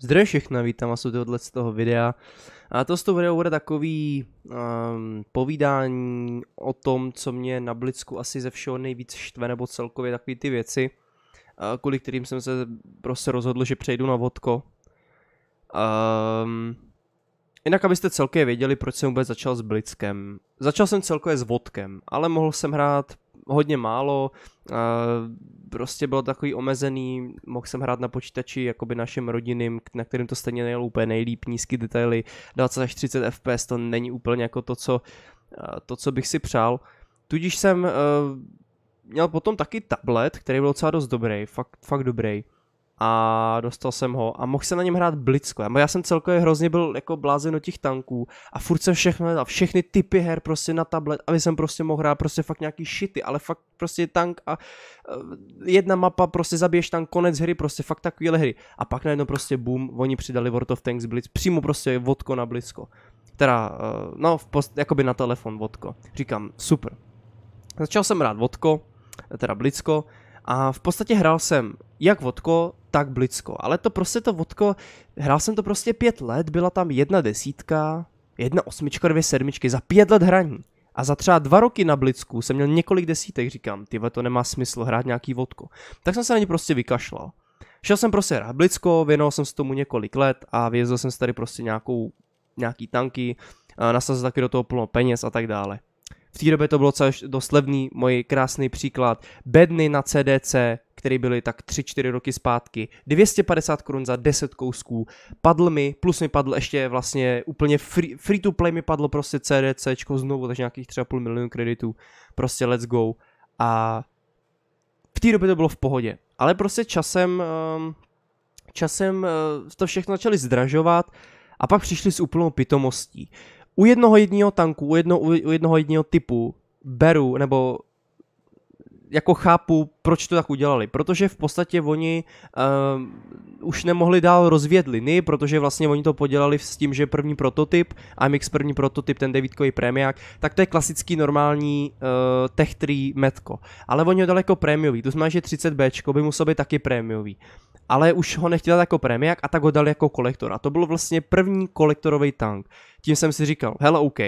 Zdraví všechna, vítám vás u tohohle z toho videa. A to z toho videa bude takový um, povídání o tom, co mě na Blicku asi ze všeho nejvíc štve, nebo celkově takové ty věci, kvůli kterým jsem se prostě rozhodl, že přejdu na vodko. Um, jinak abyste celkově věděli, proč jsem vůbec začal s Blitzkem. Začal jsem celkově s vodkem, ale mohl jsem hrát hodně málo, prostě bylo takový omezený, mohl jsem hrát na počítači jakoby našim rodinným, na kterým to stejně nejel úplně nejlíp, nízky detaily, 20 až 30 fps, to není úplně jako to, co, to, co bych si přál. Tudíž jsem eh, měl potom taky tablet, který byl docela dost dobrý, fakt, fakt dobrý a dostal jsem ho a mohl jsem na něm hrát blicko. Já jsem celkově hrozně byl jako blázen do těch tanků a furt jsem všechno a všechny typy her prostě na tablet, aby jsem prostě mohl hrát prostě fakt nějaký shity, ale fakt prostě tank a eh, jedna mapa, prostě zabiješ tam konec hry, prostě fakt takovýhle hry. A pak najednou prostě boom, oni přidali World of Tanks Blitz, přímo prostě vodko na blízko. Teda, eh, no, v post, jakoby na telefon vodko. Říkám, super. Začal jsem rád vodko, teda blicko, a v podstatě hrál jsem jak vodko, tak blízko. Ale to prostě to vodko, hrál jsem to prostě pět let, byla tam jedna desítka, jedna osmička, dvě sedmičky, za pět let hraní. A za třeba dva roky na Blicku jsem měl několik desítek, říkám, ty to nemá smysl hrát nějaký vodko. Tak jsem se na ně prostě vykašlal. Šel jsem prostě hrát Blicko, věnoval jsem se tomu několik let a vyjezdil jsem si tady prostě nějakou, nějaký tanky, nasazil taky do toho plno peněz a tak dále. V té době to bylo dost levný, můj krásný příklad. Bedny na CDC, které byly tak 3-4 roky zpátky, 250 korun za 10 kousků, padl mi, plus mi padl ještě vlastně úplně free, free to play mi padlo prostě cdc znovu, takže nějakých třeba půl milionu kreditů, prostě let's go a v té době to bylo v pohodě, ale prostě časem, ehm, časem eh, to všechno začali zdražovat a pak přišli s úplnou pitomostí. U jednoho jediného tanku, u, jedno, u jednoho jediného typu beru, nebo jako chápu, proč to tak udělali, protože v podstatě oni uh, už nemohli dál rozvíjet linii, protože vlastně oni to podělali s tím, že první prototyp, AMX první prototyp, ten devítkový prémiák, tak to je klasický normální uh, Tech 3 metko, ale oni ho daleko jako prémiový, to znamená, že 30B by muselo být taky prémiový, ale už ho nechtěl jako prémiák a tak ho dali jako kolektor a to byl vlastně první kolektorový tank. Tím jsem si říkal, hele OK,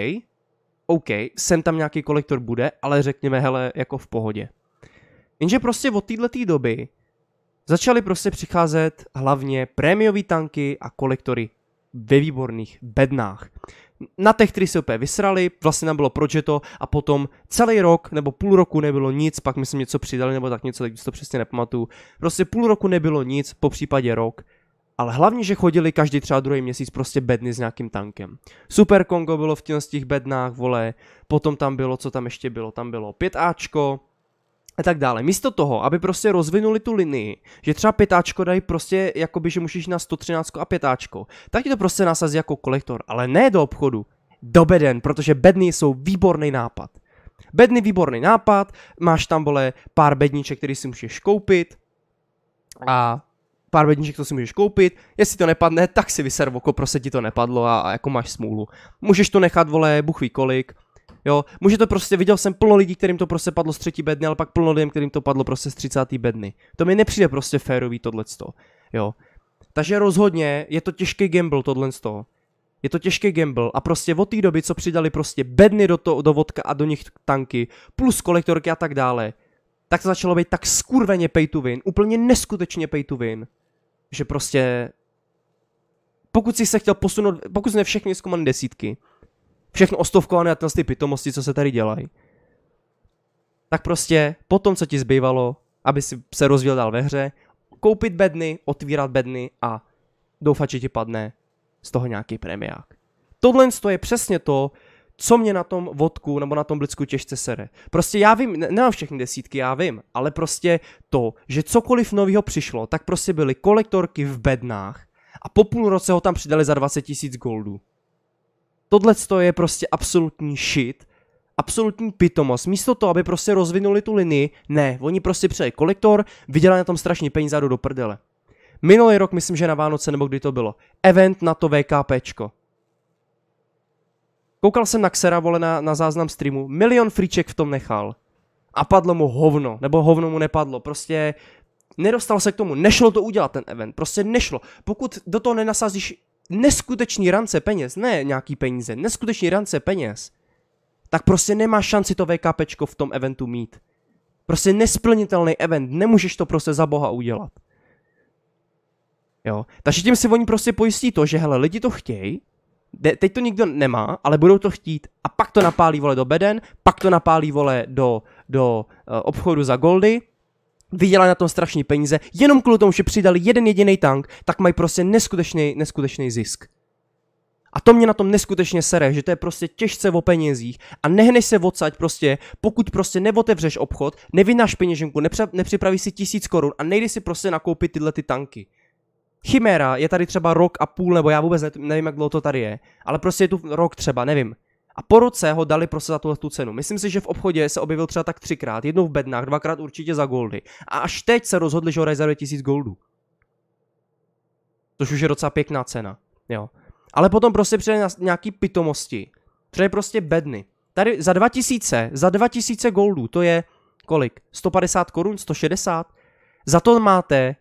OK, sem tam nějaký kolektor bude, ale řekněme, hele, jako v pohodě. Jenže prostě od této tý doby začaly prostě přicházet hlavně prémiové tanky a kolektory ve výborných bednách. Na těch, které se úplně vysrali, vlastně nám bylo to, a potom celý rok nebo půl roku nebylo nic, pak myslím něco přidali nebo tak něco, tak to přesně nepamatuju. Prostě půl roku nebylo nic, po případě rok. Ale hlavně, že chodili každý třeba druhý měsíc prostě bedny s nějakým tankem. Super Kongo bylo v těch bednách, vole, potom tam bylo, co tam ještě bylo, tam bylo 5Ačko, a tak dále. Místo toho, aby prostě rozvinuli tu linii, že třeba pětáčko dají prostě, jakoby, že musíš na 113 a pětáčko, tak ti to prostě nasazí jako kolektor, ale ne do obchodu, do beden, protože bedny jsou výborný nápad. Bedny výborný nápad, máš tam, vole, pár bedniček, který si můžeš koupit a pár bedniček to si můžeš koupit, jestli to nepadne, tak si vyser oko, prostě ti to nepadlo a, a jako máš smůlu. Můžeš to nechat, vole, buchví kolik, Jo, může to prostě, viděl jsem plno lidí, kterým to prostě padlo z třetí bedny, ale pak plno lidem, kterým to padlo prostě z třicátý bedny. To mi nepřijde prostě férový tohleto. Jo. Takže rozhodně je to těžký gamble toho. Je to těžký gamble a prostě od té doby, co přidali prostě bedny do, to, do vodka a do nich tanky, plus kolektorky a tak dále, tak to začalo být tak skurveně pay to win, úplně neskutečně pay to win, že prostě pokud jsi se chtěl posunout, pokud jsme všechny zkoumaný desítky, Všechno ostovkované a tyhle ty pitomosti, co se tady dělají. Tak prostě po tom, co ti zbývalo, aby si se rozvíjel dál ve hře, koupit bedny, otvírat bedny a doufat, že ti padne z toho nějaký premiák. Tohle je přesně to, co mě na tom vodku nebo na tom blicku těžce sere. Prostě já vím, ne, nemám všechny desítky, já vím, ale prostě to, že cokoliv nového přišlo, tak prostě byly kolektorky v bednách a po půl roce ho tam přidali za 20 tisíc goldů tohle je prostě absolutní shit, absolutní pitomost. Místo toho, aby prostě rozvinuli tu linii, ne, oni prostě přijeli kolektor, vydělali na tom strašně peníze a do prdele. Minulý rok, myslím, že na Vánoce, nebo kdy to bylo, event na to VKPčko. Koukal jsem na Xera, vole, na, na záznam streamu, milion friček v tom nechal. A padlo mu hovno, nebo hovno mu nepadlo, prostě nedostal se k tomu, nešlo to udělat ten event, prostě nešlo. Pokud do toho nenasazíš neskutečný rance peněz, ne nějaký peníze, neskutečný rance peněz, tak prostě nemáš šanci to VKP v tom eventu mít. Prostě nesplnitelný event, nemůžeš to prostě za boha udělat. Jo, takže tím si oni prostě pojistí to, že hele, lidi to chtějí, teď to nikdo nemá, ale budou to chtít a pak to napálí vole do beden, pak to napálí vole do, do uh, obchodu za goldy vydělali na tom strašný peníze, jenom kvůli tomu, že přidali jeden jediný tank, tak mají prostě neskutečný, neskutečný zisk. A to mě na tom neskutečně sere, že to je prostě těžce o penězích a nehneš se odsaď prostě, pokud prostě neotevřeš obchod, nevynáš peněženku, nepře- nepřipravíš si tisíc korun a nejdeš si prostě nakoupit tyhle ty tanky. Chimera je tady třeba rok a půl, nebo já vůbec nevím, jak dlouho to tady je, ale prostě je tu rok třeba, nevím a po roce ho dali prostě za tuhle tu cenu. Myslím si, že v obchodě se objevil třeba tak třikrát, jednou v bednách, dvakrát určitě za goldy. A až teď se rozhodli, že ho dají za 2000 goldů. Což už je docela pěkná cena. Jo. Ale potom prostě přijeli nějaký pitomosti. Přijde prostě bedny. Tady za 2000, za 2000 goldů, to je kolik? 150 korun, 160? Za to máte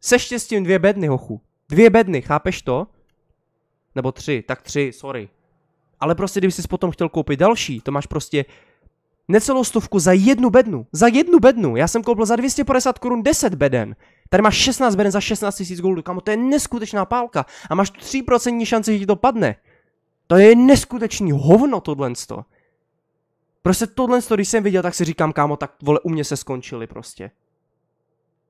se štěstím dvě bedny, hochu. Dvě bedny, chápeš to? Nebo tři, tak tři, sorry ale prostě kdyby si potom chtěl koupit další, to máš prostě necelou stovku za jednu bednu. Za jednu bednu. Já jsem koupil za 250 korun 10 beden. Tady máš 16 beden za 16 000 goldů. Kamo, to je neskutečná pálka. A máš tu 3% šanci, že ti to padne. To je neskutečný hovno tohle. Prostě tohle, když jsem viděl, tak si říkám, kámo, tak vole, u mě se skončili prostě.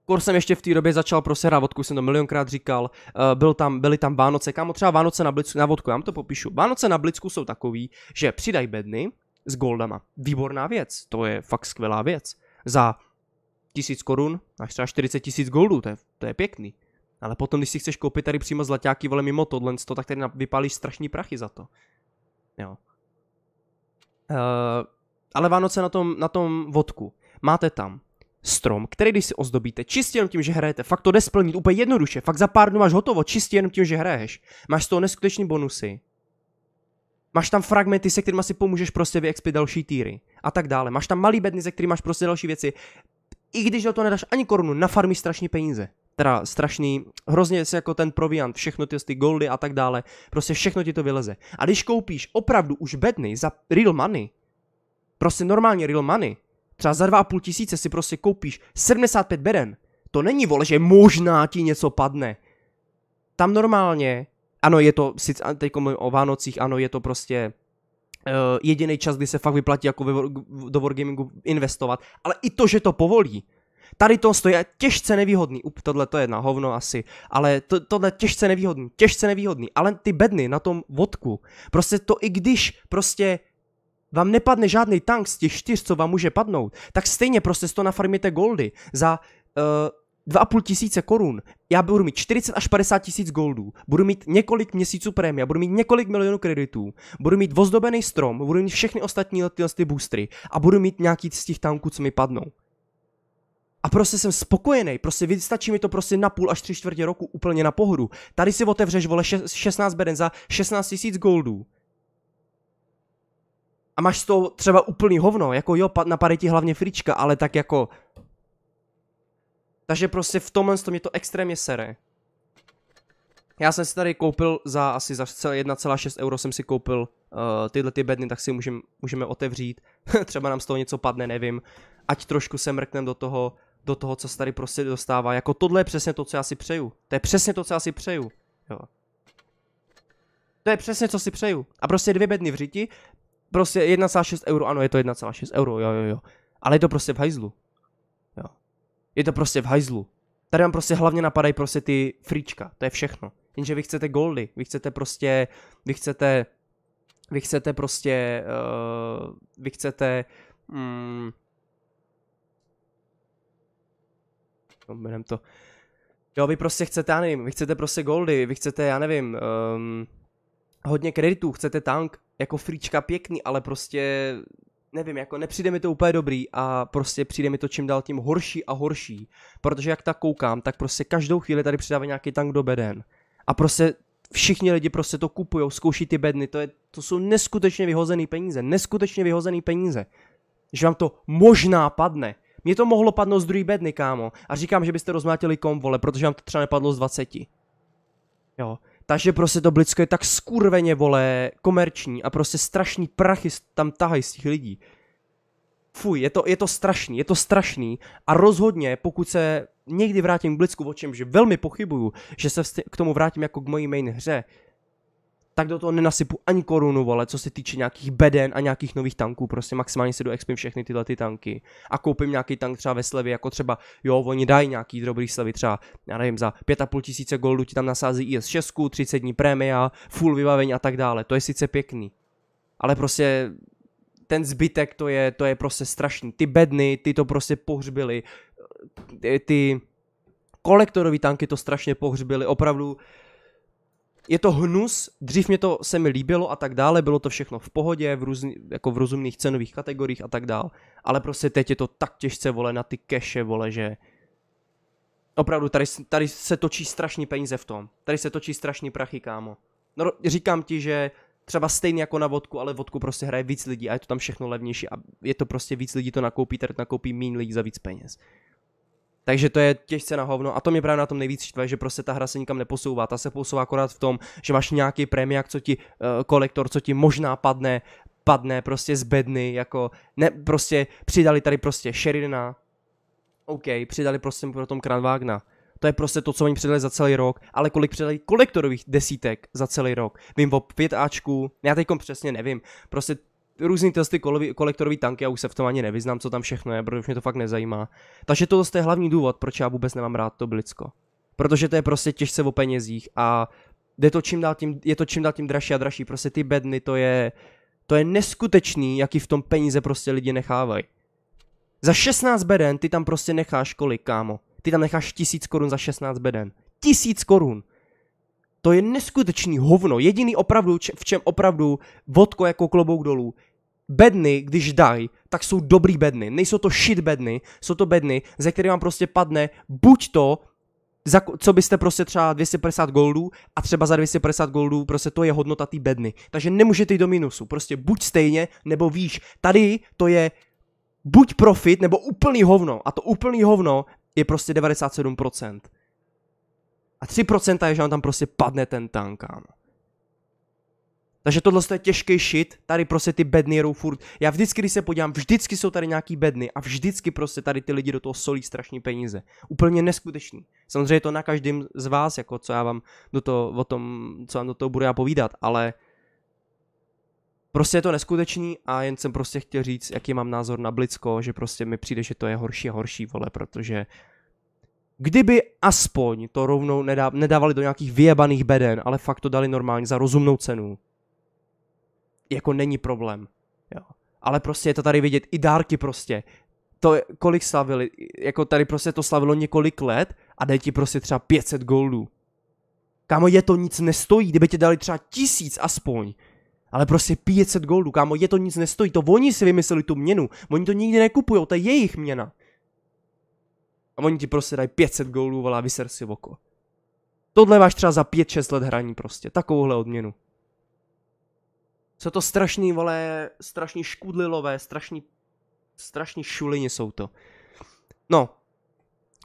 Kor jsem ještě v té době začal pro prostě vodku, jsem to milionkrát říkal. Eh, byl tam, byly tam Vánoce, kámo, třeba Vánoce na, blicku, na vodku, já vám to popíšu. Vánoce na blicku jsou takový, že přidaj bedny s goldama. Výborná věc, to je fakt skvělá věc. Za tisíc korun až třeba 40 tisíc goldů, to je, to je pěkný. Ale potom, když si chceš koupit tady přímo zlaťáky, vole mimo tohle, to, tak tady vypálíš strašní prachy za to. Jo. Uh, ale Vánoce na tom, na tom vodku. Máte tam strom, který když si ozdobíte čistě jenom tím, že hrajete, fakt to jde splnit úplně jednoduše, fakt za pár dnů máš hotovo, čistě jenom tím, že hraješ. Máš z toho neskutečný bonusy. Máš tam fragmenty, se kterými si pomůžeš prostě vyexpit další týry. A tak dále. Máš tam malý bedny, se kterými máš prostě další věci. I když do toho nedáš ani korunu, farmy strašně peníze. Teda strašný, hrozně se jako ten proviant, všechno ty, ty goldy a tak dále, prostě všechno ti to vyleze. A když koupíš opravdu už bedny za real money, prostě normálně real money, třeba za 2,5 tisíce si prostě koupíš 75 beden, to není vole, že možná ti něco padne. Tam normálně, ano je to, teď mluvím o Vánocích, ano je to prostě uh, jediný čas, kdy se fakt vyplatí jako ve, do Wargamingu investovat, ale i to, že to povolí, tady to stojí těžce nevýhodný, up, tohle to je na hovno asi, ale to, tohle těžce nevýhodný, těžce nevýhodný, ale ty bedny na tom vodku, prostě to i když prostě vám nepadne žádný tank z těch čtyř, co vám může padnout, tak stejně prostě z toho nafarmíte goldy za uh, eh, 2,5 tisíce korun. Já budu mít 40 až 50 tisíc goldů, budu mít několik měsíců prémia, budu mít několik milionů kreditů, budu mít vozdobený strom, budu mít všechny ostatní tyhle ty boostry a budu mít nějaký z těch tanků, co mi padnou. A prostě jsem spokojený, prostě vystačí mi to prostě na půl až tři čtvrtě roku úplně na pohodu. Tady si otevřeš, vole, 16 beden za 16 tisíc goldů máš to třeba úplný hovno, jako jo, napadne ti hlavně frička, ale tak jako... Takže prostě v tomhle to mě to extrémně sere. Já jsem si tady koupil za asi za 1,6 euro jsem si koupil uh, tyhle ty bedny, tak si můžem, můžeme otevřít. Třeba nám z toho něco padne, nevím. Ať trošku se mrknem do toho, do toho, co se tady prostě dostává. Jako tohle je přesně to, co já si přeju. To je přesně to, co já si přeju. Jo. To je přesně, co si přeju. A prostě dvě bedny v řiti, prostě 1,6 euro, ano, je to 1,6 euro, jo, jo, jo. Ale je to prostě v hajzlu. Jo. Je to prostě v hajzlu. Tady vám prostě hlavně napadají prostě ty frička, to je všechno. Jenže vy chcete goldy, vy chcete prostě, vy chcete, vy chcete prostě, uh, vy chcete, hmm, to, jo, vy prostě chcete, já nevím, vy chcete prostě goldy, vy chcete, já nevím, um, hodně kreditů, chcete tank, jako frička pěkný, ale prostě nevím, jako nepřijde mi to úplně dobrý a prostě přijde mi to čím dál tím horší a horší, protože jak tak koukám, tak prostě každou chvíli tady přidává nějaký tank do beden a prostě všichni lidi prostě to kupují, zkouší ty bedny, to, je, to jsou neskutečně vyhozený peníze, neskutečně vyhozený peníze, že vám to možná padne, mně to mohlo padnout z druhé bedny, kámo, a říkám, že byste rozmátili kom, vole, protože vám to třeba nepadlo z 20. Jo, takže prostě to Blitzko je tak skurveně, vole, komerční a prostě strašný prachy tam tahají z těch lidí. Fuj, je to, je to strašný, je to strašný a rozhodně, pokud se někdy vrátím k Blitzku, o čemž velmi pochybuju, že se k tomu vrátím jako k mojí main hře, tak do toho nenasypu ani korunu, vole, co se týče nějakých beden a nějakých nových tanků, prostě maximálně si doexpím všechny tyhle ty tanky a koupím nějaký tank třeba ve slevě, jako třeba, jo, oni dají nějaký drobný slevy, třeba, já nevím, za 5,5 tisíce goldu, ti tam nasází IS-6, 30 dní prémia, full vybavení a tak dále, to je sice pěkný, ale prostě ten zbytek to je, to je prostě strašný, ty bedny, ty to prostě pohřbili, eh, ty, ty kolektorový tanky to strašně pohřbili, opravdu, uh, je to hnus, dřív mě to se mi líbilo a tak dále, bylo to všechno v pohodě, v různý, jako v rozumných cenových kategoriích a tak dále, ale prostě teď je to tak těžce, vole, na ty keše, vole, že opravdu tady, tady se točí strašný peníze v tom, tady se točí strašný prachy, kámo. No říkám ti, že třeba stejně jako na vodku, ale vodku prostě hraje víc lidí a je to tam všechno levnější a je to prostě víc lidí to nakoupí, tady nakoupí méně lidí za víc peněz. Takže to je těžce na hovno a to mě právě na tom nejvíc štve, že prostě ta hra se nikam neposouvá. Ta se posouvá akorát v tom, že máš nějaký premiak, co ti uh, kolektor, co ti možná padne, padne prostě z bedny, jako ne, prostě přidali tady prostě Sheridana, OK, přidali prostě pro tom Kranvagna. To je prostě to, co oni přidali za celý rok, ale kolik přidali kolektorových desítek za celý rok. Vím o 5 Ačku, já teďkom přesně nevím. Prostě různý testy kolektorový tanky, já už se v tom ani nevyznám, co tam všechno je, protože mě to fakt nezajímá. Takže to je hlavní důvod, proč já vůbec nemám rád to Blicko. Protože to je prostě těžce o penězích a je to čím dál tím, je to čím dál tím dražší a dražší. Prostě ty bedny, to je, to je neskutečný, jaký v tom peníze prostě lidi nechávají. Za 16 beden ty tam prostě necháš kolik, kámo? Ty tam necháš 1000 korun za 16 beden. 1000 korun! to je neskutečný hovno. Jediný opravdu, v čem opravdu vodko jako klobouk dolů. Bedny, když dají, tak jsou dobrý bedny. Nejsou to shit bedny, jsou to bedny, ze kterých vám prostě padne buď to za, co byste prostě třeba 250 goldů a třeba za 250 goldů prostě to je hodnota té bedny. Takže nemůžete jít do minusu. Prostě buď stejně, nebo víš. Tady to je buď profit, nebo úplný hovno. A to úplný hovno je prostě 97%. A 3% je, že vám tam prostě padne ten tank, kámo. Takže tohle je těžký shit, tady prostě ty bedny jedou furt. Já vždycky, když se podívám, vždycky jsou tady nějaký bedny a vždycky prostě tady ty lidi do toho solí strašní peníze. Úplně neskutečný. Samozřejmě je to na každém z vás, jako co já vám do toho, o tom, co vám do toho budu já povídat, ale prostě je to neskutečný a jen jsem prostě chtěl říct, jaký mám názor na Blicko, že prostě mi přijde, že to je horší a horší, vole, protože kdyby aspoň to rovnou nedávali do nějakých vyjebaných beden, ale fakt to dali normálně za rozumnou cenu, jako není problém. Jo. Ale prostě je to tady vidět, i dárky prostě, to, kolik slavili, jako tady prostě to slavilo několik let a dej ti prostě třeba 500 goldů. Kámo, je to nic nestojí, kdyby ti dali třeba tisíc aspoň, ale prostě 500 goldů, kámo, je to nic nestojí, to oni si vymysleli tu měnu, oni to nikdy nekupují, to je jejich měna. A oni ti prostě dají 500 gólů, volá vyser si oko. Tohle máš třeba za 5-6 let hraní prostě, takovouhle odměnu. Co to strašný, vole, strašný škudlilové, strašný, strašný šulini jsou to. No,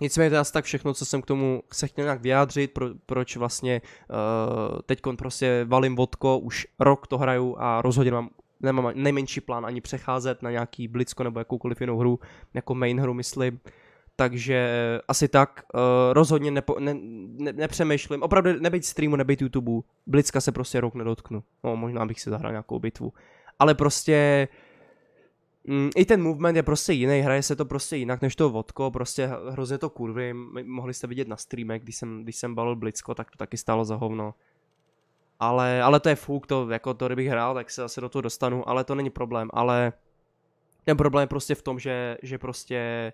Nicméně to je asi tak všechno, co jsem k tomu se chtěl nějak vyjádřit, pro, proč vlastně uh, eh, teďkon prostě valím vodko, už rok to hraju a rozhodně mám, nemám nejmenší plán ani přecházet na nějaký Blitsko nebo jakoukoliv jinou hru, jako main hru myslím takže eh, asi tak, uh, rozhodně nepo, ne, ne, nepřemýšlím, opravdu nebejt streamu, nebejt YouTube, Blitzka se prostě rok nedotknu, no možná bych si zahrál nějakou bitvu, ale prostě mm, i ten movement je prostě jiný, hraje se to prostě jinak než to vodko, prostě hrozně to kurvy. mohli jste vidět na streamech, když jsem, když jsem balil Blicko, tak to taky stálo za hovno, ale, ale to je fuk, to, jako to kdybych hrál, tak se zase do toho dostanu, ale to není problém, ale ten problém je prostě v tom, že, že prostě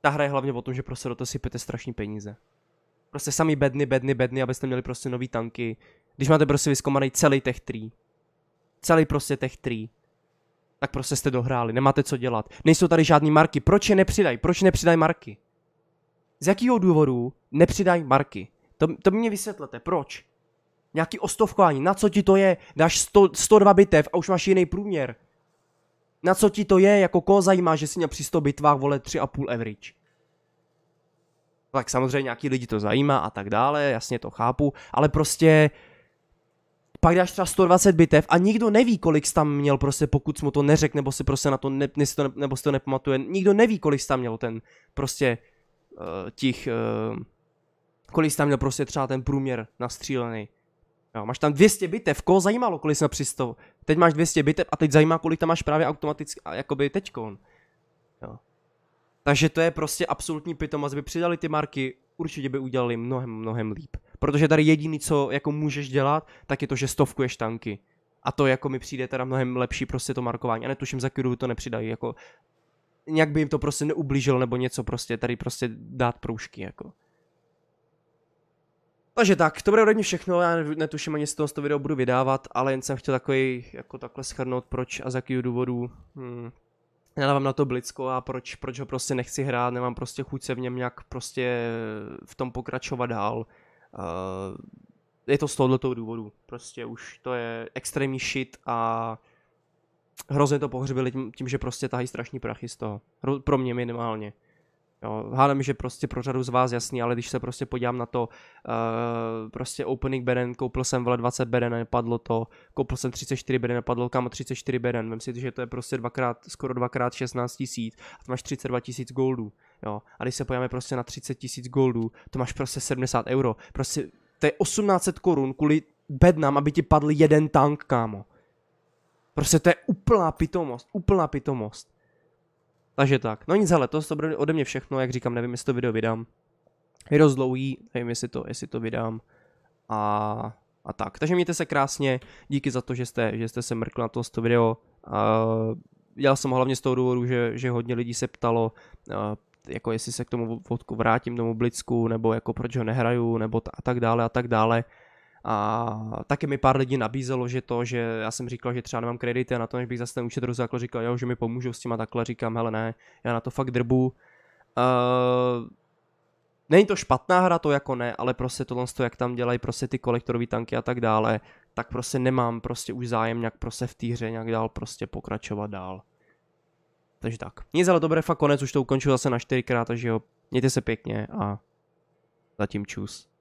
ta hra je hlavně o tom, že prostě do toho sypete strašný peníze. Prostě sami bedny, bedny, bedny, abyste měli prostě nový tanky. Když máte prostě vyskomaný celý tech 3. celý prostě tech 3. tak prostě jste dohráli, nemáte co dělat. Nejsou tady žádný marky, proč je nepřidaj? proč nepřidaj marky? Z jakého důvodu nepřidaj marky? To, to mě vysvětlete, proč? Nějaký ostovkování, na co ti to je? Dáš 100, 102 bitev a už máš jiný průměr. Na co ti to je, jako koho zajímá, že si měl při 100 bitvách, vole, 3,5 average? No tak samozřejmě nějaký lidi to zajímá a tak dále, jasně to chápu, ale prostě pak dáš třeba 120 bitev a nikdo neví, kolik jsi tam měl prostě, pokud mu to neřekl, nebo si prostě na to, ne, ne, to ne, nebo si to nepamatuje, nikdo neví, kolik jsi tam měl ten prostě uh, těch, uh, kolik jsi tam měl prostě třeba ten průměr nastřílený. Jo, máš tam 200 bitev, koho zajímalo, kolik jsi na 300, Teď máš 200 bitev a teď zajímá, kolik tam máš právě automaticky, jakoby teďkon. Jo. Takže to je prostě absolutní pitomost. aby přidali ty marky, určitě by udělali mnohem, mnohem líp. Protože tady jediný, co jako můžeš dělat, tak je to, že stovkuješ tanky. A to jako mi přijde teda mnohem lepší prostě to markování. A netuším, za Kyru to nepřidají. Jako, nějak by jim to prostě neublížilo nebo něco prostě, tady prostě dát proužky jako. Takže tak, to bude ode mě všechno, já netuším ani z toho, z toho video budu vydávat, ale jen jsem chtěl takový, jako takhle schrnout, proč a z jakého důvodu hmm, nedávám na to blicko a proč, proč ho prostě nechci hrát, nemám prostě chuť se v něm nějak prostě v tom pokračovat dál. Uh, je to z tohoto důvodu, prostě už to je extrémní shit a hrozně to pohřbili tím, tím že prostě tahají strašní prachy z toho, pro mě minimálně. Jo, hádám, že prostě pro řadu z vás jasný, ale když se prostě podívám na to, uh, prostě opening beden, koupil jsem vle 20 beden, nepadlo to, koupil jsem 34 beden, nepadlo kam 34 beden, vem si, že to je prostě dvakrát, skoro dvakrát 16 tisíc a to máš 32 tisíc goldů, jo, a když se podíváme prostě na 30 tisíc goldů, to máš prostě 70 euro, prostě to je 1800 korun kvůli bednám, aby ti padl jeden tank, kámo. Prostě to je úplná pitomost, úplná pitomost. Takže tak. No nic, hele, to je ode mě všechno, jak říkám, nevím, jestli to video vydám. dost dlouhý, nevím, jestli to, jestli to vydám. A, a tak. Takže mějte se krásně, díky za to, že jste, že jste se mrkli na to, to video. Uh, dělal jsem hlavně z toho důvodu, že, že hodně lidí se ptalo, uh, jako jestli se k tomu vodku vrátím, tomu blicku, nebo jako proč ho nehraju, nebo t- a tak dále, a tak dále. A taky mi pár lidí nabízelo, že to, že já jsem říkal, že třeba nemám kredity a na to, než bych zase ten účet rozhákl, říkal, jo, že mi pomůžou s tím a takhle, říkám, hele ne, já na to fakt drbu. Uh, není to špatná hra, to jako ne, ale prostě tohle, jak tam dělají prostě ty kolektorové tanky a tak dále, tak prostě nemám prostě už zájem nějak prostě v té hře nějak dál prostě pokračovat dál. Takže tak. Nic ale dobré, fakt konec, už to ukončil zase na čtyřikrát, takže jo, mějte se pěkně a zatím čus.